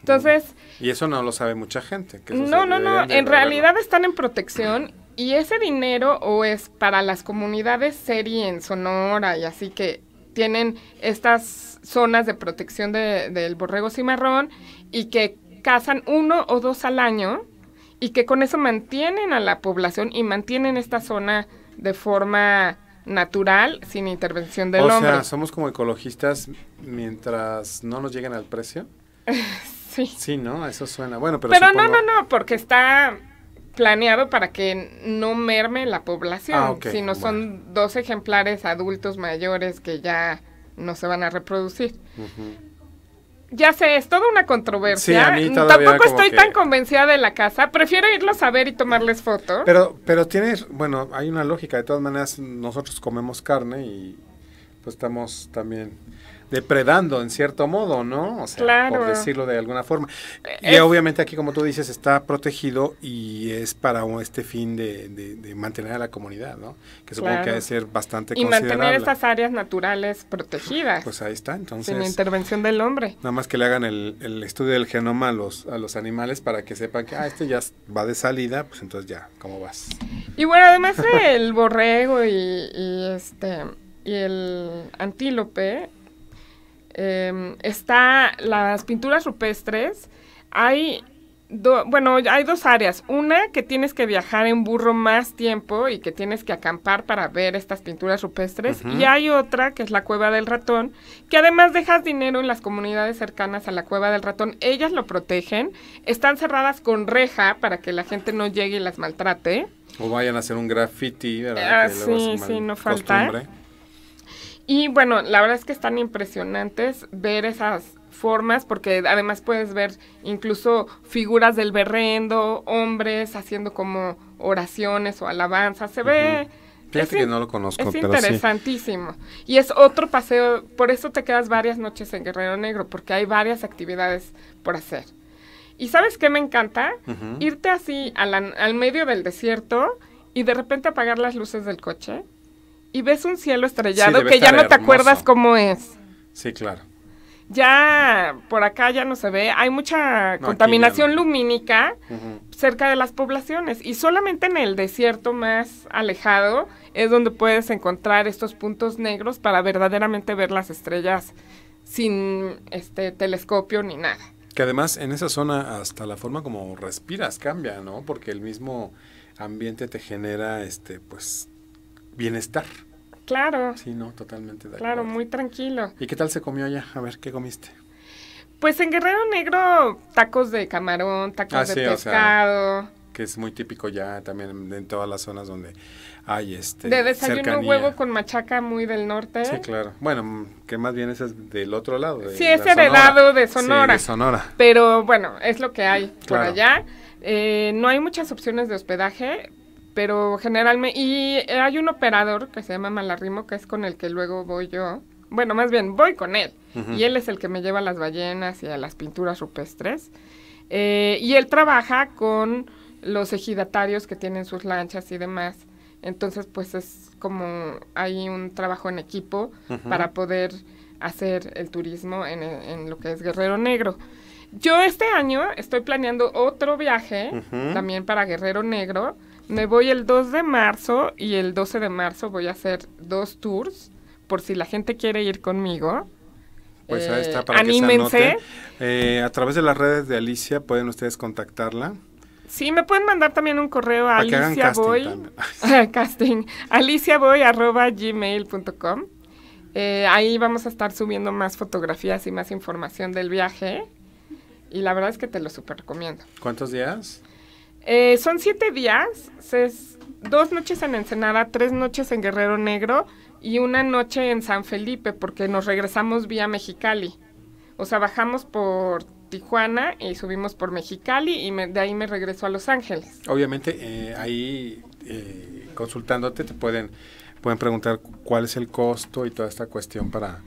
Entonces... Y eso no lo sabe mucha gente. no, no, no. En realidad están en protección y ese dinero o es para las comunidades serie en Sonora y así que tienen estas zonas de protección del borrego cimarrón y que cazan uno o dos al año y que con eso mantienen a la población y mantienen esta zona de forma natural sin intervención del hombre. O sea, somos como ecologistas mientras no nos lleguen al precio. *laughs* sí. Sí, ¿no? Eso suena. Bueno, pero Pero no, no, no, porque está planeado para que no merme la población, ah, sino son dos ejemplares adultos mayores que ya no se van a reproducir. Ya sé, es toda una controversia. Tampoco estoy tan convencida de la casa. Prefiero irlos a ver y tomarles fotos. Pero, pero tienes, bueno, hay una lógica. De todas maneras, nosotros comemos carne y pues estamos también depredando en cierto modo, ¿no? O sea, por decirlo de alguna forma. Eh, y obviamente aquí, como tú dices, está protegido y es para este fin de, de, mantener a la comunidad, ¿no? Que supongo que ha de ser bastante y Y mantener estas áreas naturales protegidas. Pues ahí está, entonces. Sin intervención del hombre. Nada más que le hagan el, estudio del genoma a los, a los animales para que sepan que, ah, este ya va de salida, pues entonces ya, ¿cómo vas? Y bueno, además el borrego y este y el antílope Em, está las pinturas rupestres. Hay bueno, hay dos áreas. Una que tienes que viajar en burro más tiempo y que tienes que acampar para ver estas pinturas rupestres. Y hay otra que es la cueva del ratón, que además dejas dinero en las comunidades cercanas a la cueva del ratón. Ellas lo protegen. Están cerradas con reja para que la gente no llegue y las maltrate. O vayan a hacer un graffiti, ¿verdad? Ah, sí, sí, no falta. Y bueno, la verdad es que están impresionantes ver esas formas, porque además puedes ver incluso figuras del berrendo, hombres haciendo como oraciones o alabanzas. Se ve. Fíjate que no lo conozco, es interesantísimo. Y es otro paseo, por eso te quedas varias noches en Guerrero Negro, porque hay varias actividades por hacer. Y sabes qué me encanta? Irte así al medio del desierto y de repente apagar las luces del coche y ves un cielo estrellado que ya no te acuerdas cómo es. Sí, claro. Ya por acá ya no se ve, hay mucha contaminación lumínica cerca de las poblaciones y solamente en el desierto más alejado es donde puedes encontrar estos puntos negros para verdaderamente ver las estrellas sin este telescopio ni nada. Que además en esa zona hasta la forma como respiras cambia, ¿no? Porque el mismo ambiente te genera este pues bienestar. Claro. Sí, no, totalmente. claro, muy tranquilo. ¿Y qué tal se comió allá? A ver, ¿qué comiste? Pues en Guerrero Negro, tacos de camarón, tacos ah, de pescado. que es muy típico ya también en todas las zonas donde hay este. De desayuno huevo con machaca muy del norte. Sí, claro. Bueno, que más bien ese es del otro lado. De sí, es de lado de Sonora. Sí, de Sonora. Pero bueno, es lo que hay por allá. Eh, no hay muchas opciones de hospedaje, pero generalmente, y eh, hay un operador que se llama Malarrimo, que es con el que luego voy yo. Bueno, más bien, voy con él. Y él es el que me lleva a las ballenas y a las pinturas rupestres. Eh, y él trabaja con los ejidatarios que tienen sus lanchas y demás. Entonces, pues es como hay un trabajo en equipo para poder hacer el turismo eh, en, lo que es Guerrero Negro. Yo este año estoy planeando otro viaje también para Guerrero Negro me voy el 2 de marzo y el 12 de marzo voy a hacer dos tours por si la gente quiere ir conmigo. Pues ahí está, eh, para que anímense. Eh, a través de las redes de Alicia pueden ustedes contactarla. Sí, me pueden mandar también un correo a aliciaboy. casting, *laughs* casting aliciavoy.gmail.com eh, Ahí vamos a estar subiendo más fotografías y más información del viaje. Y la verdad es que te lo super recomiendo. ¿Cuántos días? Eh, son siete días, dos noches en Ensenada, tres noches en Guerrero Negro y una noche en San Felipe, porque nos regresamos vía Mexicali. O sea, bajamos por Tijuana y subimos por Mexicali y de ahí me regreso a Los Ángeles. Obviamente, eh, ahí eh, consultándote te pueden, pueden preguntar cuál es el costo y toda esta cuestión para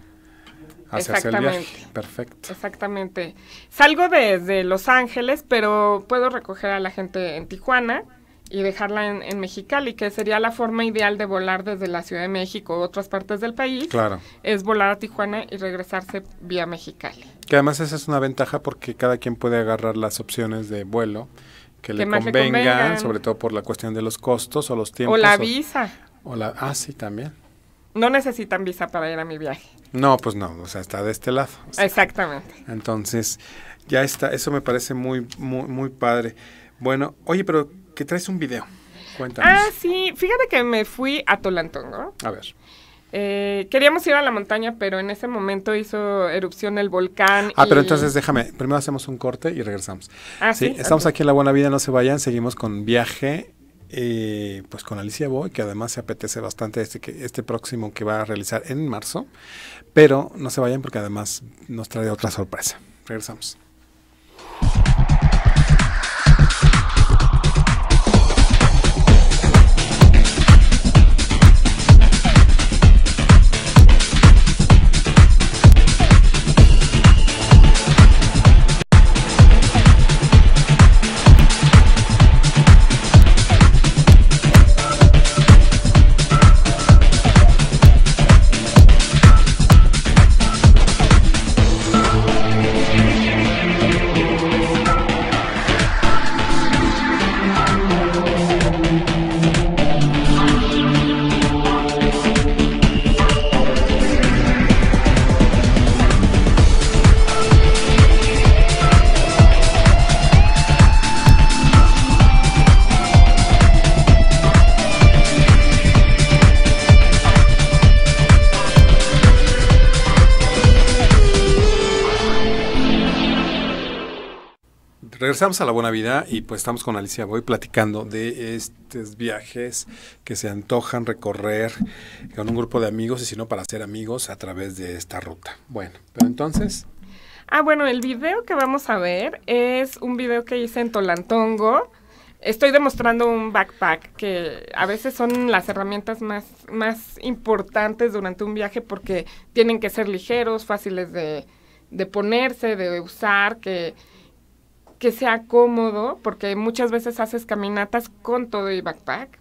Exactamente. Perfecto. Exactamente. Salgo desde Los Ángeles, pero puedo recoger a la gente en Tijuana y dejarla en, Mexicali, que sería la forma ideal de volar desde la Ciudad de México u otras partes del país. Claro. Es volar a Tijuana y regresarse vía Mexicali. Que además esa es una ventaja porque cada quien puede agarrar las opciones de vuelo que, le, convengan, sobre todo por la cuestión de los costos o los tiempos. O la visa. O la, ah, sí, también. No necesitan visa para ir a mi viaje. No, pues no, o sea, está de este lado. Exactamente. Entonces, ya está, eso me parece muy, muy, muy padre. Bueno, oye, pero que traes un video. Cuéntanos. Ah, sí, fíjate que me fui a Tolantongo. A ver. Eh, queríamos ir a la montaña, pero en ese momento hizo erupción el volcán. Ah, pero entonces déjame, primero hacemos un corte y regresamos. Ah, sí, estamos aquí en La Buena Vida, no se vayan, seguimos con viaje eh, pues con Alicia Boy, que además se apetece bastante este, este próximo que va a realizar en marzo. Pero no se vayan porque además nos trae otra sorpresa. Regresamos. regresamos a la buena vida y pues estamos con Alicia voy platicando de estos viajes que se antojan recorrer con un grupo de amigos y si no para ser amigos a través de esta ruta. Bueno, pero entonces... Ah, bueno, el video que vamos a ver es un video que hice en Tolantongo. Estoy demostrando un backpack que a veces son las herramientas más, más importantes durante un viaje porque tienen que ser ligeros, fáciles de, de ponerse, de usar, que que sea cómodo, porque muchas veces haces caminatas con todo y backpack.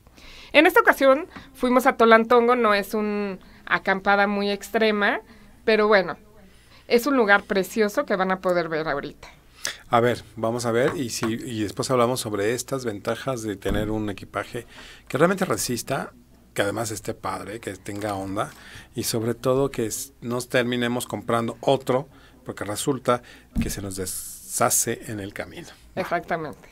En esta ocasión fuimos a Tolantongo, no es una acampada muy extrema, pero bueno, es un lugar precioso que van a poder ver ahorita. A ver, vamos a ver y si y después hablamos sobre estas ventajas de tener un equipaje que realmente resista, que además esté padre, que tenga onda y sobre todo que nos terminemos comprando otro porque resulta que se nos des hace en el camino. Exactamente.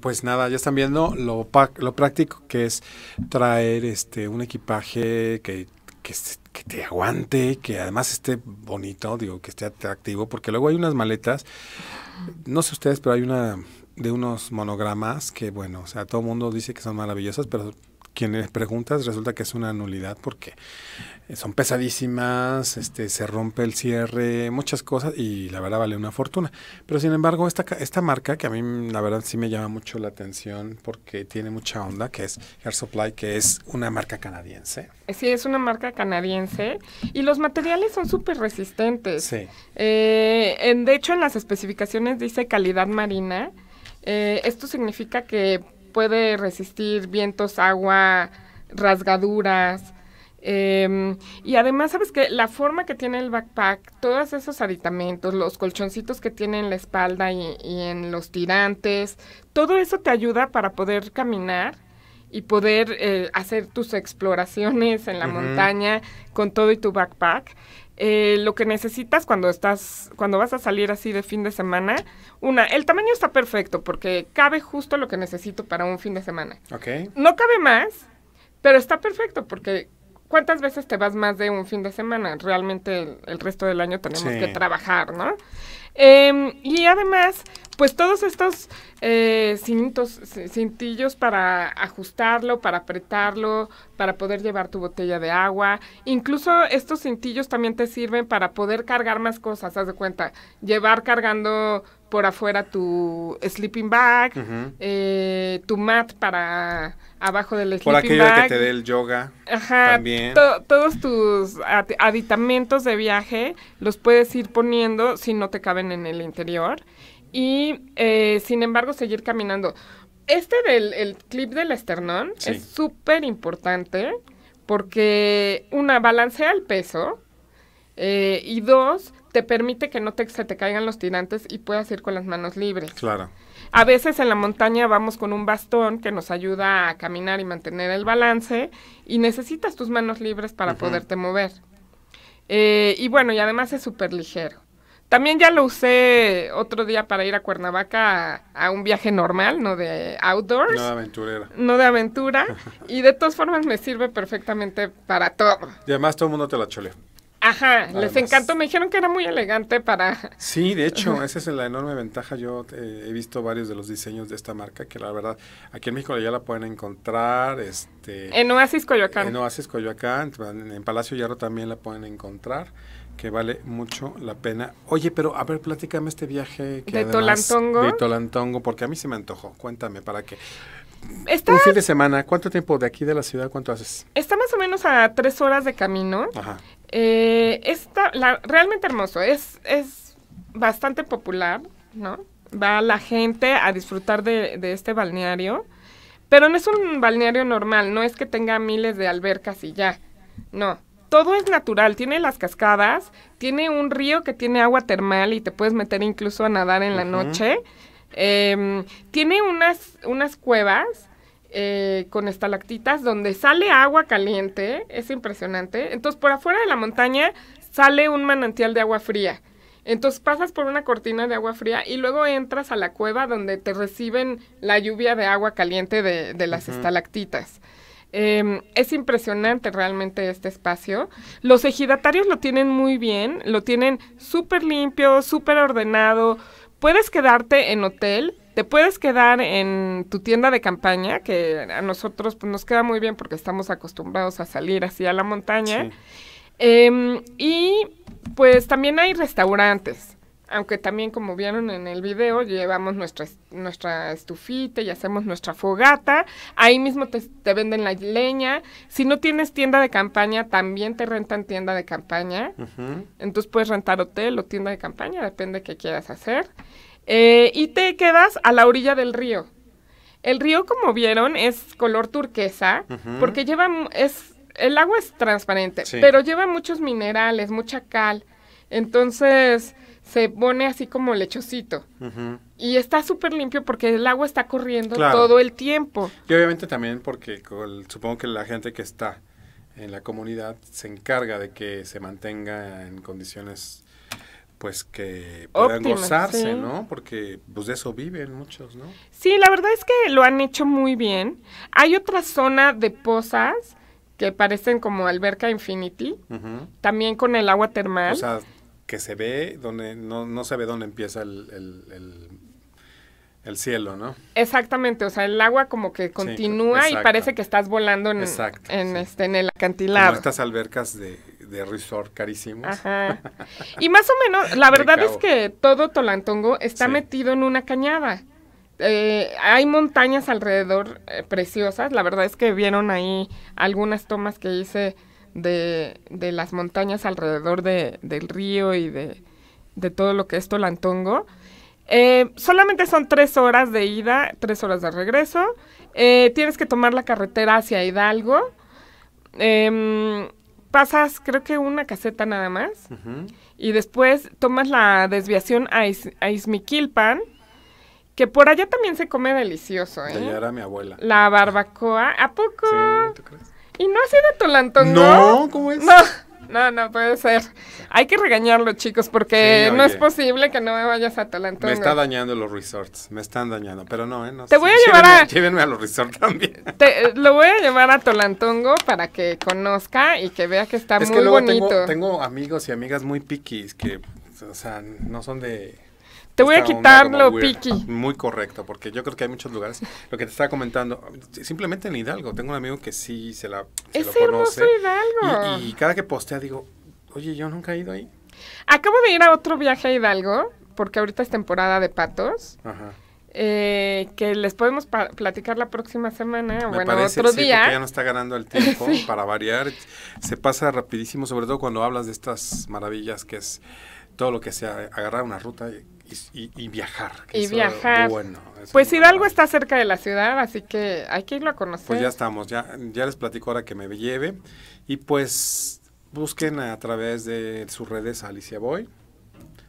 pues nada, ya están viendo lo, lo práctico que es traer este un equipaje que, que, que, te aguante, que además esté bonito, digo, que esté atractivo, porque luego hay unas maletas, no sé ustedes, pero hay una de unos monogramas que, bueno, o sea, todo el mundo dice que son maravillosas, pero quienes preguntas resulta que es una nulidad porque son pesadísimas, este, se rompe el cierre, muchas cosas y la verdad vale una fortuna. Pero sin embargo, esta, esta marca que a mí la verdad sí me llama mucho la atención porque tiene mucha onda, que es Air Supply, que es una marca canadiense. Sí, es una marca canadiense y los materiales son súper resistentes. Sí. Eh, en, de hecho, en las especificaciones dice calidad marina. Eh, esto significa que puede resistir vientos, agua, rasgaduras. Em, y además, ¿sabes que La forma que tiene el backpack, todos esos aditamentos, los colchoncitos que tiene en la espalda y, en los tirantes, todo eso te ayuda para poder caminar y poder eh, hacer tus exploraciones en la montaña con todo y tu backpack. Eh, lo que necesitas cuando estás, cuando vas a salir así de fin de semana, una, el tamaño está perfecto porque cabe justo lo que necesito para un fin de semana. No cabe más, pero está perfecto porque ¿cuántas veces te vas más de un fin de semana? Realmente el, resto del año tenemos que trabajar, ¿no? Em, y además, pues todos estos eh, cintillos para ajustarlo, para apretarlo, para poder llevar tu botella de agua. Incluso estos cintillos también te sirven para poder cargar más cosas, haz de cuenta, llevar cargando por afuera tu sleeping bag, eh, tu mat para abajo del sleeping bag. Por aquello que te dé el yoga. Ajá. También. todos tus aditamentos de viaje los puedes ir poniendo si no te caben en el interior y eh, sin embargo seguir caminando. Este del clip del esternón es súper importante porque una balancea el peso eh, y dos te permite que no te, se te caigan los tirantes y puedas ir con las manos libres. Claro. A veces en la montaña vamos con un bastón que nos ayuda a caminar y mantener el balance y necesitas tus manos libres para poderte mover. Eh, y bueno, y además es súper ligero. También ya lo usé otro día para ir a Cuernavaca a, un viaje normal, no de outdoors. No de aventurera. No de aventura. *laughs* y de todas formas me sirve perfectamente para todo. Y además todo el mundo te la choleó. Ajá, les encantó. Me dijeron que era muy elegante para. *laughs* Sí, de hecho, esa es la enorme ventaja. Yo eh, he visto varios de los diseños de esta marca que la verdad aquí en México ya la pueden encontrar. Este, en Oasis Coyoacán. En Oasis Coyoacán, en, Palacio Hierro también la pueden encontrar que vale mucho la pena. Oye, pero a ver, platícame este viaje que de Tolantongo. De Tolantongo, porque a mí se me antojó. Cuéntame, ¿para qué? un fin de semana, ¿cuánto tiempo de aquí de la ciudad? ¿Cuánto haces? Está más o menos a tres horas de camino. Ajá. Eh, está realmente hermoso. Es, es bastante popular, ¿no? Va la gente a disfrutar de, de este balneario. Pero no es un balneario normal, no es que tenga miles de albercas y ya. No, todo es natural, tiene las cascadas, tiene un río que tiene agua termal y te puedes meter incluso a nadar en la noche. Em, tiene unas, unas cuevas eh, con estalactitas donde sale agua caliente, es impresionante. Entonces por afuera de la montaña sale un manantial de agua fría. Entonces pasas por una cortina de agua fría y luego entras a la cueva donde te reciben la lluvia de agua caliente de, las estalactitas. Em, es impresionante realmente este espacio. Los ejidatarios lo tienen muy bien, lo tienen súper limpio, súper ordenado. Puedes quedarte en hotel, te puedes quedar en tu tienda de campaña, que a nosotros pues, nos queda muy bien porque estamos acostumbrados a salir así a la montaña. Em, y pues también hay restaurantes aunque también como vieron en el video, llevamos nuestra, nuestra estufita y hacemos nuestra fogata. Ahí mismo te, venden la leña. Si no tienes tienda de campaña, también te rentan tienda de campaña. Entonces puedes rentar hotel o tienda de campaña, depende de qué quieras hacer. Eh, y te quedas a la orilla del río. El río, como vieron, es color turquesa, porque lleva, es, el agua es transparente, pero lleva muchos minerales, mucha cal. Entonces, se pone así como lechocito. Y está súper limpio porque el agua está corriendo todo el tiempo. Y obviamente también porque supongo que la gente que está en la comunidad se encarga de que se mantenga en condiciones pues que puedan gozarse, ¿no? Porque pues de eso viven muchos, ¿no? Sí, la verdad es que lo han hecho muy bien. Hay otra zona de pozas que parecen como alberca Infinity, también con el agua termal que se ve, donde no, se ve dónde empieza el, el, cielo, ¿no? Exactamente, o sea, el agua como que continúa y parece que estás volando en, en este, en el acantilado. estas albercas de, resort carísimos. Ajá. Y más o menos, la *laughs* verdad es que todo Tolantongo está metido en una cañada. Eh, hay montañas alrededor eh, preciosas, la verdad es que vieron ahí algunas tomas que hice de, de las montañas alrededor de, del río y de, todo lo que es Tolantongo. Eh, solamente son tres horas de ida, tres horas de regreso. Eh, tienes que tomar la carretera hacia Hidalgo. Em, pasas, creo que una caseta nada más. Y después tomas la desviación a, Is Que por allá también se come delicioso, allá ¿eh? era mi abuela. La barbacoa. ¿A poco? Sí, ¿tú crees? ¿Y no ha sido Tolantongo? No, ¿cómo es? No, no, no puede ser. Hay que regañarlo, chicos, porque no es posible que no me vayas a Tolantongo. Me está dañando los resorts, me están dañando, pero no, ¿eh? No, te voy a llevar a... Llévenme a los resorts también. *laughs* Te, eh, lo voy a llevar a Tolantongo para que conozca y que vea que está es muy que bonito. Tengo, tengo amigos y amigas muy piquis que, o sea, no son de te voy a quitarlo, Piqui. Muy correcto, porque yo creo que hay muchos lugares. Lo que te estaba comentando, simplemente en Hidalgo, tengo un amigo que sí se la es hermoso Hidalgo. Y, cada que postea digo, oye, yo nunca he ido ahí. Acabo de ir a otro viaje a Hidalgo, porque ahorita es temporada de patos. Ajá. Eh, que les podemos platicar la próxima semana o bueno otro día. Porque ya no está ganando el tiempo *laughs* para variar. Se pasa rapidísimo, sobre todo cuando hablas de estas maravillas que es todo lo que sea agarrar una ruta y, viajar. Y viajar. Bueno, pues Hidalgo está cerca de la ciudad, así que hay que irlo a conocer. Pues ya estamos, ya, ya les platico ahora que me lleve. Y pues busquen a través de sus redes Alicia Boy.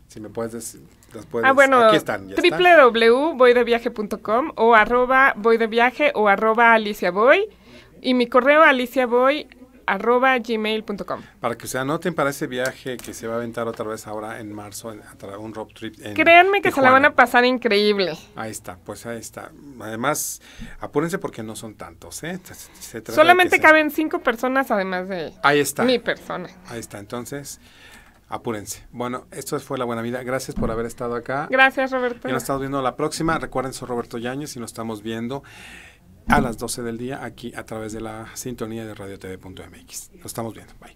Si me puedes decir. Después, ah, bueno, aquí están. www.voydeviaje.com o arroba voydeviaje o arroba alicia Boy Y mi correo alicia Boy arroba gmail.com. Para que se anoten para ese viaje que se va a aventar otra vez ahora en marzo, en, un road trip. Créanme que se la van a pasar increíble. Ahí está, pues ahí está. Además, apúrense porque no son tantos, ¿eh? Solamente caben cinco personas además de ahí está. mi persona. Ahí está, entonces apúrense. Bueno, esto fue La Buena Vida. Gracias por haber estado acá. Gracias, Roberto. Y nos estamos viendo la próxima. Recuerden, soy Roberto Yañez y nos estamos viendo a las 12 del día aquí a través de la sintonía de Radio Nos estamos viendo. Bye.